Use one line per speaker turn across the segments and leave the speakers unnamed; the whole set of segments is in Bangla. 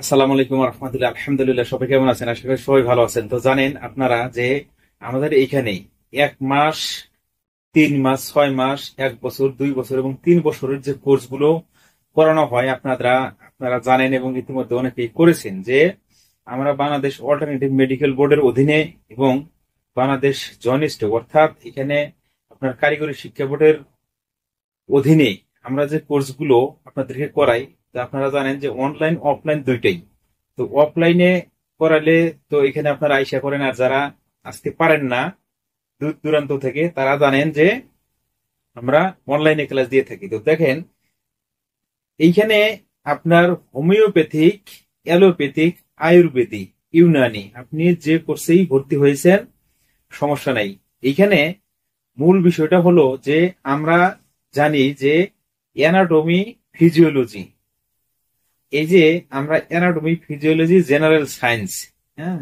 আসসালামু আলাইকুম রহমতুল্লাহ আলহামদুলিল্লাহ সবাই কেমন আছেন আশা করি সবাই ভালো আছেন তো জানেন আপনারা যে আমাদের এখানেই এক মাস তিন মাস ছয় মাস এক বছর দুই বছর এবং তিন বছরের যে কোর্সগুলো করানো হয় আপনারা আপনারা জানেন এবং ইতিমধ্যে অনেকেই করেছেন যে আমরা বাংলাদেশ অল্টারনেটিভ মেডিকেল বোর্ডের অধীনে এবং বাংলাদেশ জনিস্ট অর্থাৎ এখানে আপনার কারিগরি শিক্ষা বোর্ডের অধীনে আমরা যে কোর্সগুলো আপনাদেরকে করাই আপনারা জানেন যে অনলাইন অফলাইন দুইটাই তো অফলাইনে করালে তো এখানে আপনারা আইসা করেন আর যারা আসতে পারেন না দূর দূরান্ত থেকে তারা জানেন যে আমরা অনলাইনে ক্লাস দিয়ে থাকি তো দেখেন এইখানে আপনার হোমিওপ্যাথিক অ্যালোপ্যাথিক আয়ুর্বেদিক ইউনানি আপনি যে কোর্সেই ভর্তি হয়েছেন সমস্যা নাই এইখানে মূল বিষয়টা হলো যে আমরা জানি যে অ্যানাটমি ফিজিওলজি এই যে আমরা অ্যানাটমি ফিজিওলজি জেনারেল সায়েন্স হ্যাঁ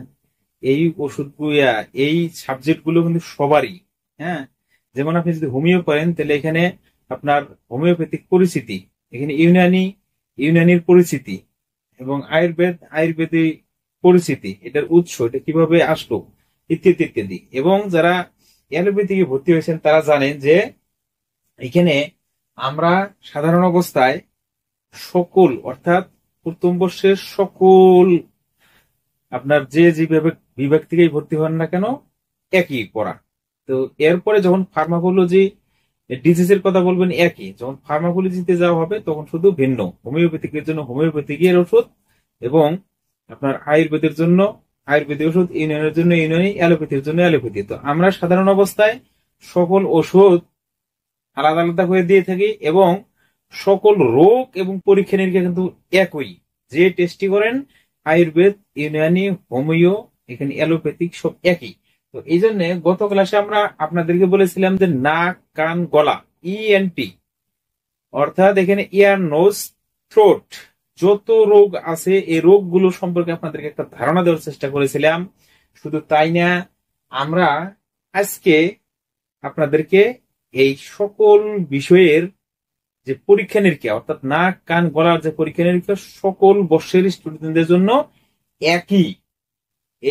এই ওষুধ এই সাবজেক্ট গুলো কিন্তু সবারই হ্যাঁ যেমন আপনি যদি হোমিও করেন তাহলে এখানে আপনার হোমিওপ্যাথিক পরিচিতি এখানে ইউনানি ইউনানির পরিচিতি এবং আয়ুর্বেদ আয়ুর্বেদিক পরিচিতি এটার উৎস এটা কিভাবে আসলো ইত্যাদি ইত্যাদি এবং যারা অ্যালোপ্যাথিকে ভর্তি হয়েছেন তারা জানেন যে এখানে আমরা সাধারণ অবস্থায় সকল অর্থাৎ প্রথম বর্ষের সকল আপনার যে যে বিভাগ থেকেই ভর্তি হন না কেন একই পড়া তো এরপরে যখন ফার্মাকোলজি ডিজিজ এর কথা বলবেন একই যখন ফার্মাকোলজিতে যাওয়া হবে তখন শুধু ভিন্ন হোমিওপ্যাথিকের জন্য হোমিওপ্যাথিকের ওষুধ এবং আপনার আয়ুর্বেদের জন্য আয়ুর্বেদিক ওষুধ ইউনিয়নের জন্য ইউনিয়ন অ্যালোপ্যাথির জন্য অ্যালোপ্যাথি তো আমরা সাধারণ অবস্থায় সকল ওষুধ আলাদা আলাদা করে দিয়ে থাকি এবং সকল রোগ এবং পরীক্ষা নিরীক্ষা কিন্তু একই যে টেস্টি করেন আয়ুর্বেদ ইউনানি হোমিও এখানে অ্যালোপ্যাথিক সব একই তো এই জন্য গত ক্লাসে আমরা আপনাদেরকে বলেছিলাম যে নাক কান গলা ইএনটি e অর্থাৎ এখানে ইয়ার নোজ থ্রোট যত রোগ আছে এই রোগগুলো সম্পর্কে আপনাদেরকে একটা ধারণা দেওয়ার চেষ্টা করেছিলাম শুধু তাই না আমরা আজকে আপনাদেরকে এই সকল বিষয়ের যে পরীক্ষা নিরীক্ষা অর্থাৎ নাক কান গলার যে পরীক্ষা নিরীক্ষা সকল বর্ষের স্টুডেন্টদের জন্য একই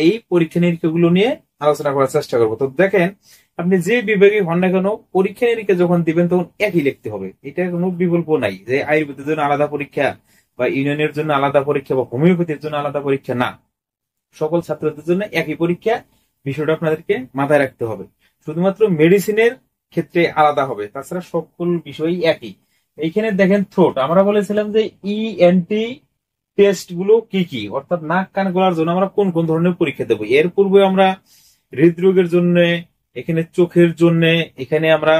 এই পরীক্ষা গুলো নিয়ে আলোচনা করার চেষ্টা করবো তো দেখেন আপনি যে বিভাগে হন না কেন পরীক্ষা নিরীক্ষা যখন দিবেন তখন একই লিখতে হবে এটা কোনো বিকল্প নাই যে আয়ুর্বেদের জন্য আলাদা পরীক্ষা বা ইউনিয়নের জন্য আলাদা পরীক্ষা বা হোমিওপ্যাথির জন্য আলাদা পরীক্ষা না সকল ছাত্রদের জন্য একই পরীক্ষা বিষয়টা আপনাদেরকে মাথায় রাখতে হবে শুধুমাত্র মেডিসিনের ক্ষেত্রে আলাদা হবে তাছাড়া সকল বিষয়ই একই এইখানে দেখেন থ্রোট আমরা বলেছিলাম যে ই এনটি টেস্ট গুলো কি কি অর্থাৎ নাক কান গলার জন্য আমরা কোন কোন ধরনের পরীক্ষা দেবো এর পূর্বে আমরা হৃদরোগের জন্য এখানে চোখের জন্য এখানে আমরা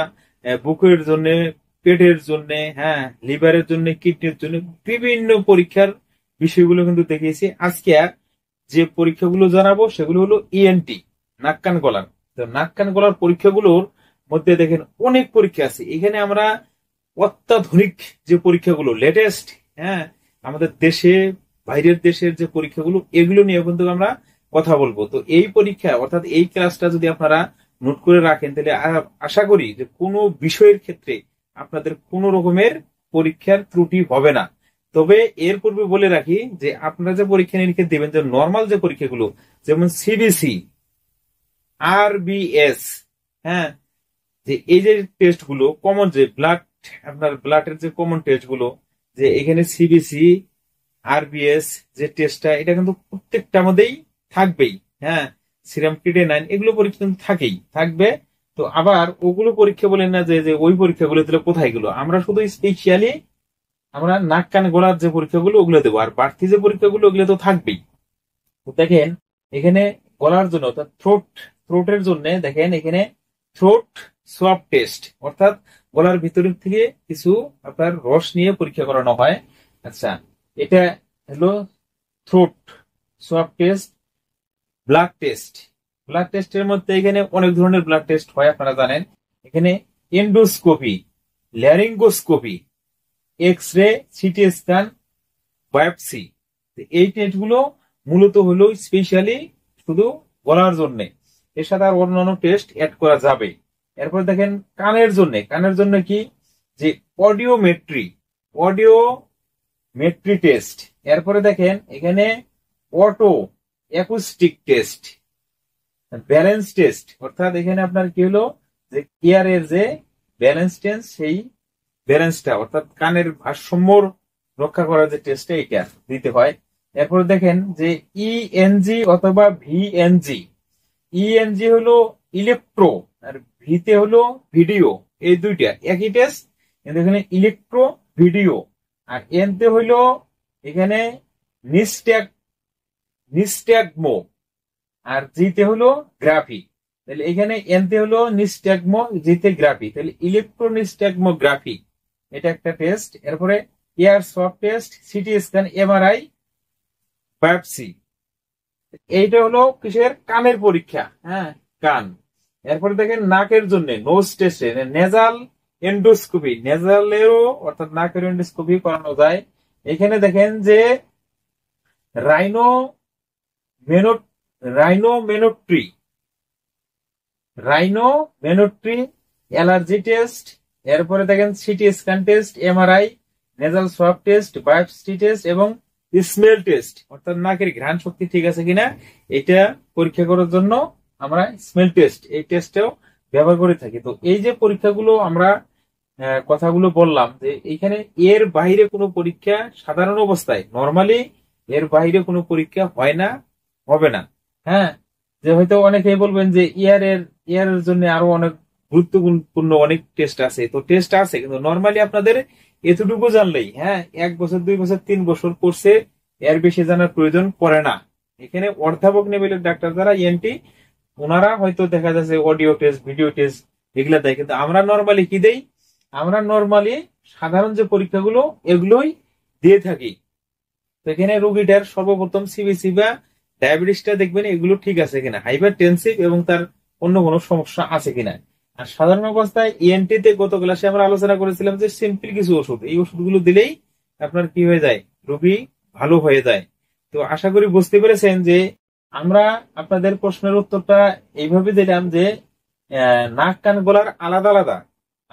বুকের জন্য পেটের জন্য হ্যাঁ লিভারের জন্য কিডনির জন্য বিভিন্ন পরীক্ষার বিষয়গুলো কিন্তু দেখিয়েছি আজকে যে পরীক্ষাগুলো জানাবো সেগুলো হলো ইএনটি e নাক কান গলার নাক কান গলার পরীক্ষাগুলোর মধ্যে দেখেন অনেক পরীক্ষা আছে এখানে আমরা অত্যাধুনিক যে পরীক্ষাগুলো লেটেস্ট হ্যাঁ আমাদের দেশে বাইরের দেশের যে পরীক্ষাগুলো এগুলো নিয়ে কিন্তু আমরা কথা বলবো তো এই পরীক্ষা অর্থাৎ এই ক্লাসটা যদি আপনারা নোট করে রাখেন তাহলে আশা করি যে কোনো বিষয়ের ক্ষেত্রে আপনাদের কোনো রকমের পরীক্ষার ত্রুটি হবে না তবে এর পূর্বে বলে রাখি যে আপনারা যে পরীক্ষা নিরীক্ষা দেবেন যে নর্মাল যে পরীক্ষাগুলো যেমন সিবিসি আর হ্যাঁ যে এই যে টেস্টগুলো কমন যে ব্লাড আপনার ব্লাডের যে কমন টেস্ট গুলো যে এখানে সিবিসি আরবিএস যে টেস্টটা এটা কিন্তু প্রত্যেকটা মধ্যেই থাকবেই হ্যাঁ সিরাম নাইন এগুলো পরীক্ষা কিন্তু থাকেই থাকবে তো আবার ওগুলো পরীক্ষা বলেন না যে ওই পরীক্ষাগুলো তাহলে কোথায় গুলো আমরা শুধু স্পেশিয়ালি আমরা নাক কান গোলার যে পরীক্ষাগুলো ওগুলো দেবো আর বাড়তি যে পরীক্ষাগুলো ওগুলো তো থাকবেই তো দেখেন এখানে গলার জন্য অর্থাৎ থ্রোট থ্রোটের জন্য দেখেন এখানে থ্রোট সোয়াব টেস্ট অর্থাৎ গলার ভিতরের থেকে কিছু আপনার রস নিয়ে পরীক্ষা করানো হয় আচ্ছা এটা হলো throat swab test blood test blood টেস্টের মধ্যে এখানে অনেক ধরনের ব্লাড টেস্ট হয় আপনারা জানেন এখানে endoscopy laryngoscopy X ray CT scan biopsy এই টেস্টগুলো মূলত হলো স্পেশালি শুধু গলার জন্যে এর সাথে আর অন্যান্য টেস্ট অ্যাড করা যাবে এরপর দেখেন কানের জন্য কানের জন্য কি যে অডিওমেট্রি অডিও মেট্রি টেস্ট এরপরে দেখেন এখানে oto acoustic test balance test অর্থাৎ এখানে আপনার কি হলো যে এর যে ব্যালেন্স টেস্ট সেই ব্যালেন্সটা অর্থাৎ কানের ভারসাম্য রক্ষা করার যে টেস্টটা এটা দিতে হয় এরপরে দেখেন যে ইএনজি e অথবা ভিএনজি ইএনজি e হলো ইলেকট্রো আর ভিতে হলো ভিডিও এই দুইটা একই টেস্ট কিন্তু এখানে ইলেকট্রো ভিডিও আর এনতে হইল এখানে নিস্ট্যাগ নিস্ট্যাগমো আর জিতে হলো গ্রাফি তাহলে এখানে এনতে হলো নিস্ট্যাগমো জিতে গ্রাফি তাহলে ইলেকট্রোনিস্ট্যাগমোগ্রাফি এটা একটা টেস্ট এরপরে air soft test CT scan MRI biopsy এইটা হলো কিসের কানের পরীক্ষা হ্যাঁ কান এরপরে দেখেন নাকের জন্য নোজ টেস্ট নেজাল এন্ডোস্কোপি নেজালেরও অর্থাৎ নাকের এন্ডোস্কোপি করানো যায় এখানে দেখেন যে rhino mano rhinomanometry rhinomanometry allergy test এরপরে দেখেন CT scan test MRI nasal swab test biopsy test এবং স্মেল টেস্ট অর্থাৎ নাকের ঘ্রাণ শক্তি ঠিক আছে কিনা এটা পরীক্ষা করার জন্য আমরা স্মেল টেস্ট এই টেস্টেও ব্যবহার করে থাকি তো এই যে পরীক্ষাগুলো আমরা কথাগুলো বললাম যে এখানে এর বাইরে কোনো পরীক্ষা সাধারণ অবস্থায় নর্মালি এর বাইরে কোনো পরীক্ষা হয় না হবে না হ্যাঁ যে হয়তো অনেকেই বলবেন যে ইয়ার এর ইয়ার এর জন্য আরো অনেক গুরুত্বপূর্ণ অনেক টেস্ট আছে তো টেস্ট আছে কিন্তু নর্মালি আপনাদের এতটুকু জানলেই হ্যাঁ এক বছর দুই বছর তিন বছর করছে এর বেশি জানার প্রয়োজন পড়ে না এখানে অর্ধাপক নেবেলের ডাক্তার দ্বারা এনটি ওনারা হয়তো দেখা যাচ্ছে অডিও টেস্ট ভিডিও টেস্ট এগুলা দেয় কিন্তু আমরা নর্মালি কি দেই আমরা নর্মালি সাধারণ যে পরীক্ষাগুলো এগুলোই দিয়ে থাকি তো এখানে রুগীটার সর্বপ্রথম সিবিসি বা ডায়াবেটিসটা দেখবেন এগুলো ঠিক আছে কিনা হাইপার টেন্সিভ এবং তার অন্য কোনো সমস্যা আছে কিনা আর সাধারণ অবস্থায় e তে গত ক্লাসে আমরা আলোচনা করেছিলাম যে সিম্পল কিছু ওষুধ এই ওষুধগুলো দিলেই আপনার কি হয়ে যায় রুগী ভালো হয়ে যায় তো আশা করি বুঝতে পেরেছেন যে আমরা আপনাদের প্রশ্নের উত্তরটা এইভাবে দিলাম যে নাক কান গলার আলাদা আলাদা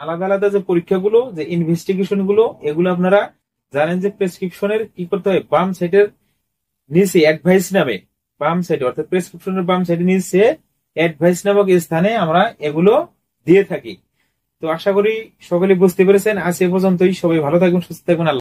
আলাদা আলাদা যে পরীক্ষাগুলো যে ইনভেস্টিগেশন গুলো এগুলো আপনারা জানেন যে প্রেসক্রিপশনের কি করতে হয় বাম সাইডের নিচে অ্যাডভাইস নামে বাম সাইড অর্থাৎ প্রেসক্রিপশনের বাম সাইডে নিচে অ্যাডভাইস নামক স্থানে আমরা এগুলো দিয়ে থাকি তো আশা করি সকলে বুঝতে পেরেছেন আজ এ পর্যন্তই সবাই ভালো থাকবেন সুস্থ থাকবেন আল্লাহ